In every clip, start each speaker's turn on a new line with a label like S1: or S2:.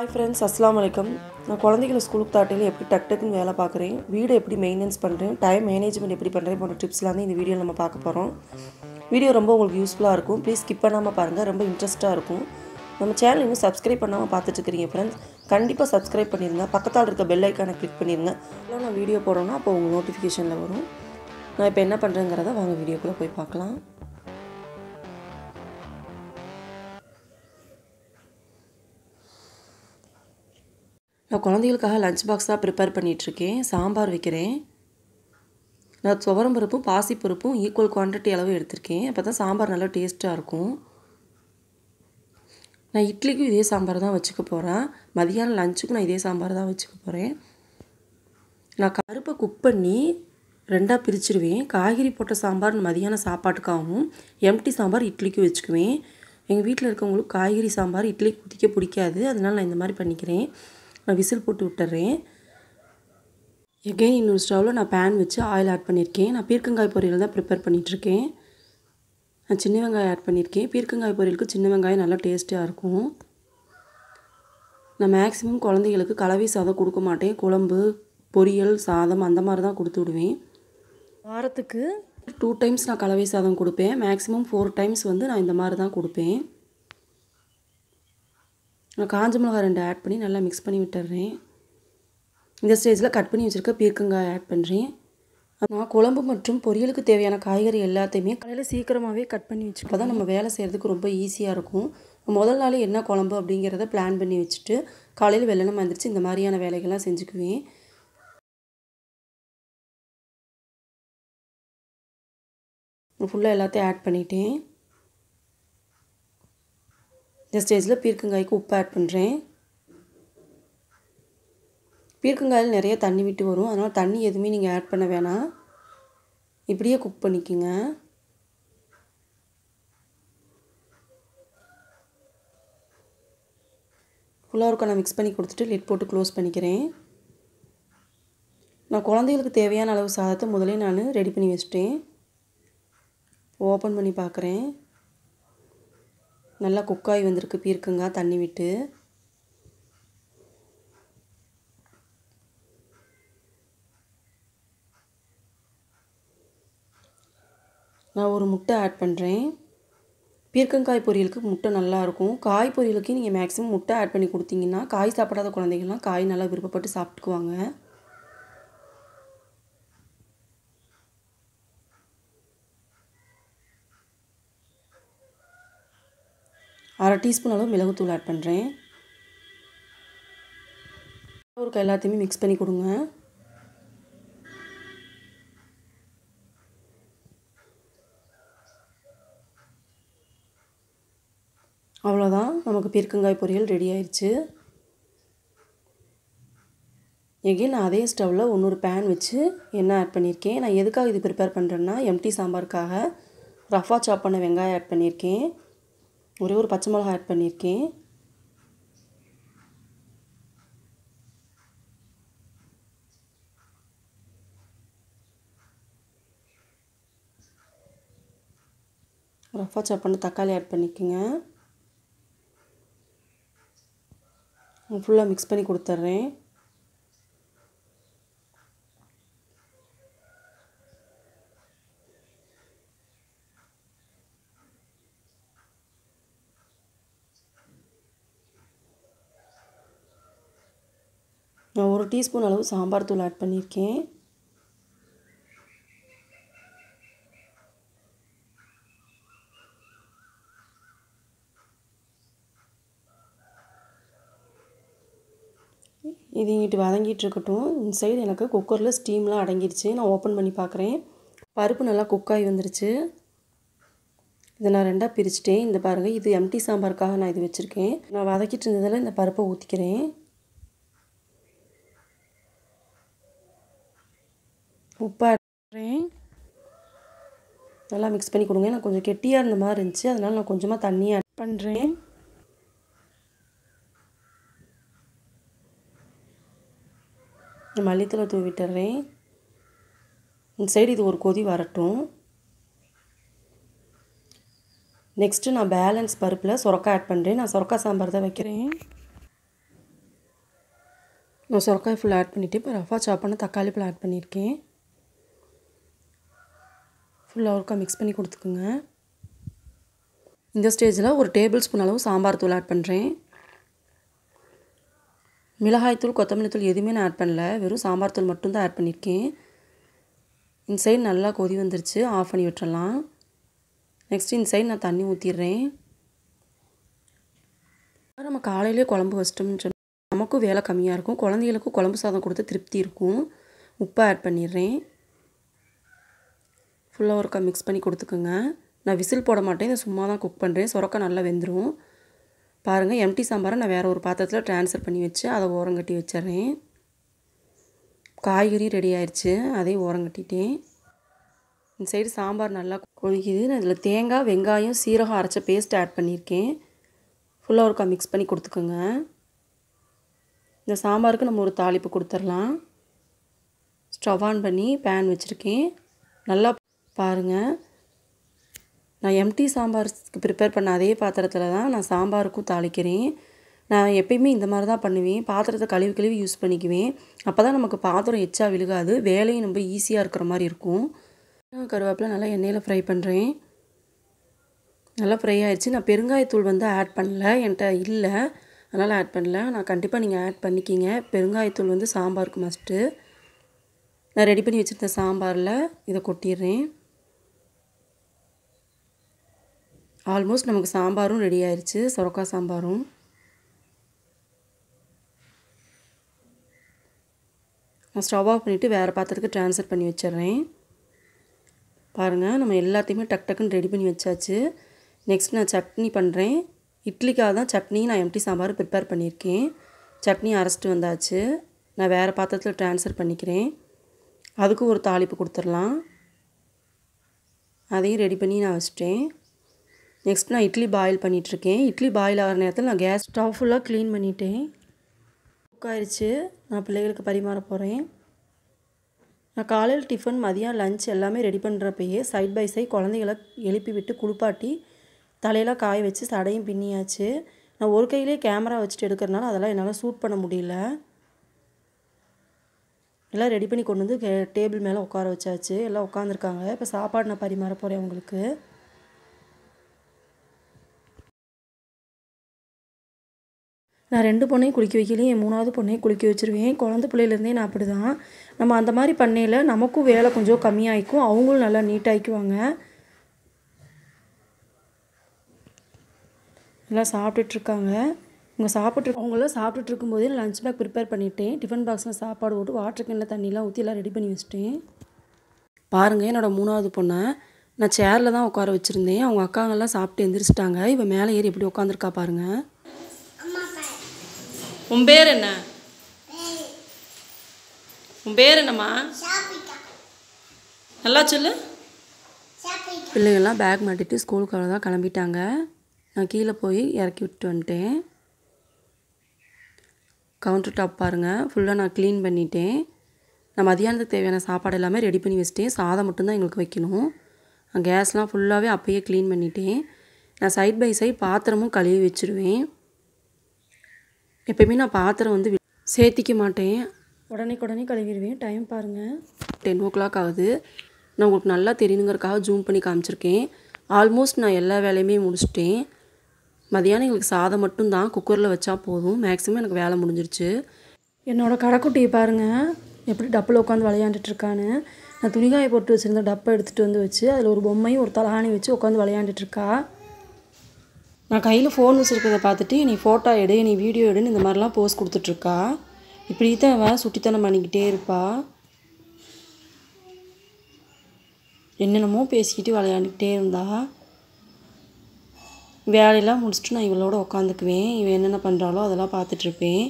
S1: hi friends அஸ்லாம் வலைக்கம் நான் குழந்தைகளை ஸ்கூலுக்கு தாட்டையில் எப்படி டக் டக்குன்னு வேலை பார்க்குறேன் வீடு எப்படி மெயின்டெனன்ஸ் பண்ணுறேன் டைம் மேனேஜ்மெண்ட் எப்படி பண்ணுறேன் போன்ற டிப்ஸ்லாம் வந்து இந்த வீடியோ நம்ம பார்க்க போகிறோம் வீடியோ ரொம்ப உங்களுக்கு யூஸ்ஃபுல்லாக இருக்கும் ப்ளீஸ் ஸ்கிப் பண்ணாமல் பாருங்கள் ரொம்ப இன்ட்ரெஸ்ட்டாக இருக்கும் நம்ம சேனல் இன்னும் சப்ஸ்கிரைப் பண்ணாமல் பார்த்துட்ருக்கிறீங்க ஃப்ரெண்ட்ஸ் கண்டிப்பாக சப்ஸ்கிரைப் பண்ணிடுங்க பக்கத்தால் இருக்க பெல் ஐக்கானை கிளிக் பண்ணிடுங்க இல்லை நான் வீடியோ போடுறோன்னா அப்போ உங்கள் நோட்டிஃபிகேஷனில் வரும் நான் இப்போ என்ன பண்ணுறேங்கிறத வாங்க வீடியோக்குள்ளே போய் பார்க்கலாம் நான் குழந்தைகளுக்காக லஞ்ச் பாக்ஸ் தான் ப்ரிப்பேர் பண்ணிகிட்ருக்கேன் சாம்பார் வைக்கிறேன் நான் துவரம் பருப்பும் பாசி பருப்பும் ஈக்குவல் குவான்டிட்டி அளவு எடுத்திருக்கேன் அப்போ தான் சாம்பார் நல்லா டேஸ்ட்டாக இருக்கும் நான் இட்லிக்கும் இதே சாம்பார் தான் வச்சுக்க போகிறேன் மதியானம் லஞ்சுக்கும் நான் இதே சாம்பார் தான் வச்சுக்க போகிறேன் நான் கருப்பை குக் பண்ணி ரெண்டாக பிரிச்சுருவேன் காய்கறி போட்ட சாம்பார் மதியானம் சாப்பாட்டுக்காகவும் எம்டி சாம்பார் இட்லிக்கும் வச்சுக்குவேன் எங்கள் வீட்டில் இருக்கவங்களுக்கு காய்கறி சாம்பார் இட்லி குதிக்க பிடிக்காது அதனால் நான் இந்த மாதிரி பண்ணிக்கிறேன் நான் விசில் போட்டு விட்டுறேன் எகெயின் இன்னொரு ஸ்டவ்வில் நான் பேன் வச்சு ஆயில் ஆட் பண்ணியிருக்கேன் நான் பீர்க்கங்காய் பொரியல் தான் ப்ரிப்பேர் பண்ணிகிட்ருக்கேன் நான் சின்ன வெங்காயம் ஆட் பண்ணியிருக்கேன் பீர்க்கங்காய் பொரியலுக்கு சின்ன வெங்காயம் நல்லா டேஸ்ட்டாக இருக்கும் நான் மேக்ஸிமம் குழந்தைகளுக்கு கலவை சாதம் கொடுக்க மாட்டேன் குழம்பு பொரியல் சாதம் அந்த மாதிரி தான் கொடுத்து விடுவேன் வாரத்துக்கு டூ டைம்ஸ் நான் கலவை சாதம் கொடுப்பேன் மேக்ஸிமம் ஃபோர் டைம்ஸ் வந்து நான் இந்த மாதிரி தான் கொடுப்பேன் நான் காஞ்ச மிளகாய் ரெண்டு ஆட் பண்ணி நல்லா மிக்ஸ் பண்ணி விட்டுறேன் இந்த ஸ்டேஜில் கட் பண்ணி வச்சுருக்க பீர்க்கங்காய் ஆட் பண்ணுறேன் நான் குழம்பு மற்றும் பொரியலுக்கு தேவையான காய்கறி எல்லாத்தையுமே காலையில் சீக்கிரமாகவே கட் பண்ணி வச்சுருப்பா தான் நம்ம வேலை செய்கிறதுக்கு ரொம்ப ஈஸியாக இருக்கும் முதல் நாள் என்ன குழம்பு அப்படிங்கிறத பிளான் பண்ணி வச்சுட்டு காலையில் வெள்ளனம் வந்துருச்சு இந்த மாதிரியான வேலைகள்லாம் செஞ்சுக்குவேன் ஃபுல்லாக எல்லாத்தையும் ஆட் பண்ணிட்டேன் இந்த ஸ்டேஜில் பீர்க்கங்காய்க்கு உப்பு ஆட் பண்ணுறேன் பீர்க்கங்காயில் நிறைய தண்ணி விட்டு வரும் அதனால் தண்ணி எதுவுமே நீங்கள் ஆட் பண்ண வேணாம் இப்படியே குக் பண்ணிக்கோங்க ஃபுல்லாக நான் மிக்ஸ் பண்ணி கொடுத்துட்டு லிட் போட்டு க்ளோஸ் பண்ணிக்கிறேன் நான் குழந்தைகளுக்கு தேவையான அளவு சாதத்தை முதலே நான் ரெடி பண்ணி வச்சுட்டேன் ஓப்பன் பண்ணி பார்க்குறேன் நல்லா குக்காகி வந்திருக்கு பீர்க்கங்காய் தண்ணி விட்டு நான் ஒரு முட்டை ஆட் பண்ணுறேன் பீர்க்கங்காய் பொரியலுக்கு முட்டை நல்லாயிருக்கும் காய் பொரியலுக்கு நீங்கள் மேக்ஸிமம் முட்டை ஆட் பண்ணி கொடுத்தீங்கன்னா காய் சாப்பிடாத குழந்தைங்கள்லாம் காய் நல்லா விருப்பப்பட்டு சாப்பிட்டுக்குவாங்க அரை டீஸ்பூன் அளவு மிளகுத்தூள் ஆட் பண்ணுறேன் ஒரு எல்லாத்தையுமே மிக்ஸ் பண்ணி கொடுங்க அவ்வளோதான் நமக்கு பீர்க்கங்காய் பொரியல் ரெடி ஆயிடுச்சு எகைன் நான் அதே ஸ்டவ்வில் இன்னொரு பேன் வச்சு எண்ணெய் ஆட் பண்ணியிருக்கேன் நான் எதுக்காக இது ப்ரிப்பேர் பண்ணுறேன்னா எம்டி சாம்பாருக்காக ரஃபா சாப் பண்ண வெங்காயம் ஆட் பண்ணியிருக்கேன் ஒரே ஒரு பச்சை மிளகா ஆட் பண்ணியிருக்கேன் ரஃபாக சாப் பண்ண தக்காளி ஆட் பண்ணிக்கோங்க ஃபுல்லாக மிக்ஸ் பண்ணி கொடுத்துட்றேன் நான் ஒரு டீஸ்பூன் அளவு சாம்பார் தூள் ஆட் பண்ணியிருக்கேன் இது இங்கிட்டு வதங்கிட்டு இருக்கட்டும் இந்த சைடு எனக்கு குக்கரில் ஸ்டீம்லாம் அடங்கிடுச்சு நான் ஓப்பன் பண்ணி பார்க்குறேன் பருப்பு நல்லா குக்காகி வந்துருச்சு இதை நான் ரெண்டாக பிரிச்சுட்டேன் இந்த பாருங்கள் இது எம்டி சாம்பாருக்காக நான் இது வச்சுருக்கேன் நான் வதக்கிட்டு இருந்ததில் இந்த பருப்பை ஊற்றிக்கிறேன் உப்பு ஆட்றேன் நல்லா மிக்ஸ் பண்ணி கொடுங்க நான் கொஞ்சம் கெட்டியாக இருந்த மாதிரி இருந்துச்சு அதனால் நான் கொஞ்சமாக தண்ணியை ஆட் பண்ணுறேன் மல்லித்தில் தூவிட்டுறேன் இந்த சைடு இது ஒரு கொதி வரட்டும் நெக்ஸ்ட்டு நான் பேலன்ஸ் பருப்பில் சுரக்காய் ஆட் பண்ணுறேன் நான் சுரக்காய் சாம்பார் தான் வைக்கிறேன் நான் சுரக்காய் ஃபுல்லாக ஆட் பண்ணிவிட்டு இப்போ ரஃபா சாப் தக்காளி ஃபுல்லாக ஆட் பண்ணியிருக்கேன் ஃபுல்லாக ஒருக்கா மிக்ஸ் பண்ணி கொடுத்துக்குங்க இந்த ஸ்டேஜில் ஒரு டேபிள் ஸ்பூன் அளவு சாம்பார் தூள் ஆட் பண்ணுறேன் மிளகாய் தூள் கொத்தமல்லி தூள் எதுவுமே நான் ஆட் பண்ணல வெறும் சாம்பார் தூள் மட்டும்தான் ஆட் பண்ணியிருக்கேன் இந்த சைடு நல்லா கொதி வந்துருச்சு ஆஃப் பண்ணி விட்டுறலாம் நெக்ஸ்ட் இந்த சைடு நான் தண்ணி ஊற்றிடுறேன் நம்ம காலையிலே குழம்பு வச்சிட்டோம்னு சொன்னால் நமக்கும் வேலை கம்மியாக இருக்கும் குழந்தைகளுக்கும் குழம்பு சாதம் கொடுத்து திருப்தி இருக்கும் உப்பை ஆட் பண்ணிடுறேன் ஃபுல்லாக ஒருக்கா மிக்ஸ் பண்ணி கொடுத்துக்குங்க நான் விசில் போட மாட்டேன் இதை சும்மா தான் குக் பண்ணுறேன் சுரக்கா நல்லா வெந்துடும் பாருங்கள் எம்டி சாம்பாரை நான் வேறு ஒரு பாத்திரத்தில் ட்ரான்ஸ்ஃபர் பண்ணி வச்சு அதை ஓரங்கட்டி வச்சிட்றேன் காய்கறி ரெடி ஆயிடுச்சு அதையும் ஓரங்கட்டிட்டேன் இந்த சைடு சாம்பார் நல்லா கொதிக்குது நான் இதில் தேங்காய் வெங்காயம் சீரகம் அரைச்ச பேஸ்ட் ஆட் பண்ணியிருக்கேன் ஃபுல்லாக ஒருக்கா மிக்ஸ் பண்ணி கொடுத்துக்கோங்க இந்த சாம்பாருக்கு நம்ம ஒரு தாளிப்பு கொடுத்துர்லாம் ஸ்டவ் ஆன் பண்ணி பேன் வச்சுருக்கேன் நல்லா பாருங்கள் நான் எம்டி சாம்பார்க்கு ப்ரிப்பேர் பண்ண அதே பாத்திரத்தில் தான் நான் சாம்பாருக்கும் தாளிக்கிறேன் நான் எப்பயுமே இந்த மாதிரி தான் பண்ணுவேன் பாத்திரத்தை கழுவி கழுவி யூஸ் பண்ணிக்குவேன் அப்போ தான் நமக்கு பாத்திரம் எச்சா விழுகாது வேலையும் ரொம்ப ஈஸியாக இருக்கிற மாதிரி இருக்கும் நான் கருவேப்பில் நல்லா எண்ணெயில் ஃப்ரை பண்ணுறேன் நல்லா ஃப்ரை ஆகிடுச்சு நான் பெருங்காயத்தூள் வந்து ஆட் பண்ணல என்கிட்ட இல்லை அதனால் ஆட் பண்ணல நான் கண்டிப்பாக நீங்கள் ஆட் பண்ணிக்கிங்க பெருங்காயத்தூள் வந்து சாம்பாருக்கு மஸ்ட்டு நான் ரெடி பண்ணி வச்சுருந்த சாம்பாரில் இதை கொட்டிடுறேன் ஆல்மோஸ்ட் நமக்கு சாம்பாரும் ரெடி ஆயிடுச்சு சொரக்கா சாம்பாரும் நான் ஸ்டவ் ஆஃப் பண்ணிவிட்டு வேறு பாத்திரத்துக்கு ட்ரான்ஸ்ஃபர் பண்ணி வச்சிட்றேன் பாருங்கள் நம்ம எல்லாத்தையுமே டக் டக்குன்னு ரெடி பண்ணி வச்சாச்சு நெக்ஸ்ட் நான் சட்னி பண்ணுறேன் இட்லிக்காக தான் சட்னி நான் எம்டி சாம்பார் ப்ரிப்பேர் பண்ணியிருக்கேன் சட்னி அரைச்சிட்டு வந்தாச்சு நான் வேறு பாத்திரத்தில் ட்ரான்ஸ்ஃபர் பண்ணிக்கிறேன் அதுக்கும் ஒரு தாளிப்பு கொடுத்துடலாம் அதையும் ரெடி பண்ணி நான் வச்சிட்டேன் நெக்ஸ்ட் நான் இட்லி பாயில் பண்ணிகிட்ருக்கேன் இட்லி பாயில் ஆகிற நேரத்தில் நான் கேஸ் ஸ்டவ் ஃபுல்லாக க்ளீன் பண்ணிட்டேன் குக் ஆயிடுச்சு நான் பிள்ளைகளுக்கு பரிமாற போகிறேன் நான் காலையில் டிஃபன் மதியம் லஞ்ச் எல்லாமே ரெடி பண்ணுறப்பயே சைட் பை சைட் குழந்தைகளை எழுப்பி விட்டு குளிப்பாட்டி தலையெல்லாம் காய வச்சு சடையும் பின்னியாச்சு நான் ஒரு கையிலே கேமரா வச்சுட்டு எடுக்கிறனால அதெல்லாம் என்னால் ஷூட் பண்ண முடியல எல்லாம் ரெடி பண்ணி கொண்டு வந்து டேபிள் மேலே உட்கார வச்சாச்சு எல்லாம் உட்காந்துருக்காங்க இப்போ சாப்பாடு நான் பரிமாற போகிறேன் அவங்களுக்கு நான் ரெண்டு பொண்ணையும் குளிக்க வைக்கலையும் என் மூணாவது பொண்ணையும் குளிக்க வச்சுருவேன் குழந்த பிள்ளையிலேருந்தே நான் அப்படி தான் நம்ம அந்த மாதிரி பண்ணையில் நமக்கும் வேலை கொஞ்சம் கம்மியாகிக்கும் அவங்களும் நல்லா நீட்டாகிக்குவாங்க நல்லா சாப்பிட்டுட்ருக்காங்க இவங்க சாப்பிட்டு அவங்களாம் சாப்பிட்டுட்டு இருக்கும்போதே நான் லஞ்ச் பேக் ப்ரிப்பேர் பண்ணிவிட்டேன் டிஃபன் பாக்ஸில் சாப்பாடு போட்டு வாட்டர் கேனில் தண்ணியெலாம் ஊற்றி எல்லாம் ரெடி பண்ணி வச்சுட்டேன் பாருங்கள் என்னோடய மூணாவது பொண்ணை நான் சேரில் தான் உட்கார வச்சுருந்தேன் அவங்க அக்காங்கெல்லாம் சாப்பிட்டு எந்திரிச்சிட்டாங்க இவன் மேலே ஏறி எப்படி உட்காந்துருக்கா பாருங்கள் உன் பேர் என்ன உன் பேர் என்னம்மா நல்லா சொல்லு பிள்ளைங்கள்லாம் பேக் மாட்டிட்டு ஸ்கூலுக்கு தான் கிளம்பிட்டாங்க நான் கீழே போய் இறக்கி விட்டு வந்துட்டேன் கவுண்டர் டாப் பாருங்கள் ஃபுல்லாக நான் க்ளீன் பண்ணிட்டேன் நான் மதியானத்துக்கு தேவையான சாப்பாடு எல்லாமே ரெடி பண்ணி வச்சுட்டேன் சாதம் மட்டும்தான் எங்களுக்கு வைக்கணும் நான் கேஸ்லாம் ஃபுல்லாகவே அப்போயே க்ளீன் பண்ணிட்டேன் நான் சைட் பை சைட் பாத்திரமும் கழுவி வச்சுருவேன் எப்பயுமே நான் பாத்திரம் வந்து சேர்த்திக்க மாட்டேன் உடனே உடனே கழுவிடுவேன் டைம் பாருங்கள் டென் ஓ கிளாக் ஆகுது நான் உங்களுக்கு நல்லா தெரியணுங்கிறக்காக ஜூம் பண்ணி காமிச்சிருக்கேன் ஆல்மோஸ்ட் நான் எல்லா வேலையுமே முடிச்சிட்டேன் மதியானம் எங்களுக்கு சாதம் மட்டும்தான் குக்கரில் வச்சா போதும் மேக்ஸிமம் எனக்கு வேலை முடிஞ்சிருச்சு என்னோடய கடைக்குட்டியை பாருங்கள் எப்படி டப்பில் உட்காந்து விளையாண்டுட்டுருக்கான்னு நான் துணிகாயை போட்டு வச்சுருந்த டப்பை எடுத்துகிட்டு வந்து வச்சு அதில் ஒரு பொம்மையும் ஒரு தலகாணி வச்சு உட்காந்து விளையாண்டுட்ருக்கா நான் கையில் ஃபோன் வச்சுருக்கிறத பார்த்துட்டு நீ ஃபோட்டோ எடு நீ வீடியோ எடுன்னு இந்த மாதிரிலாம் போஸ்ட் கொடுத்துட்ருக்கா இப்படி தான் அவன் சுட்டித்தனம் பண்ணிக்கிட்டே இருப்பா என்னென்னமோ பேசிக்கிட்டு விளையாண்டுக்கிட்டே இருந்தா வேலையெல்லாம் முடிச்சுட்டு நான் இவளோட உட்காந்துக்குவேன் இவன் என்னென்ன பண்ணுறாளோ அதெல்லாம் பார்த்துட்ருப்பேன்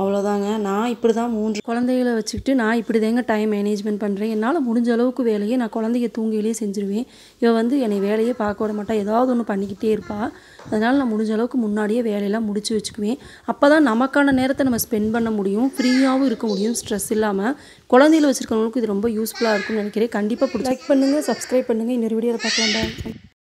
S1: அவ்வளோதாங்க நான் இப்படி தான் மூன்று குழந்தைகளை வச்சுக்கிட்டு நான் இப்படி தாங்க டைம் மேனேஜ்மெண்ட் பண்ணுறேன் என்னால் முடிஞ்ச அளவுக்கு வேலையை நான் குழந்தைய தூங்கிலேயே செஞ்சுருவேன் இவள் வந்து என்னை வேலையே பார்க்க விட மாட்டா ஏதாவது ஒன்று பண்ணிக்கிட்டே இருப்பாள் அதனால் நான் முடிஞ்ச அளவுக்கு முன்னாடியே வேலையெல்லாம் முடிச்சு வச்சுக்குவேன் அப்போ தான் நமக்கான நேரத்தை நம்ம ஸ்பெண்ட் பண்ண முடியும் ஃப்ரீயாகவும் இருக்க முடியும் ஸ்ட்ரெஸ் இல்லாமல் குழந்தைகளை வச்சுருக்கவங்களுக்கு இது ரொம்ப யூஸ்ஃபுல்லாக இருக்கும்னு நினைக்கிறேன் கண்டிப்பாக பிடிச்சி லைக் பண்ணுங்கள் சப்ஸ்கிரைப் பண்ணுங்கள் இன்னொரு வீடியோவில் பார்க்கலாம்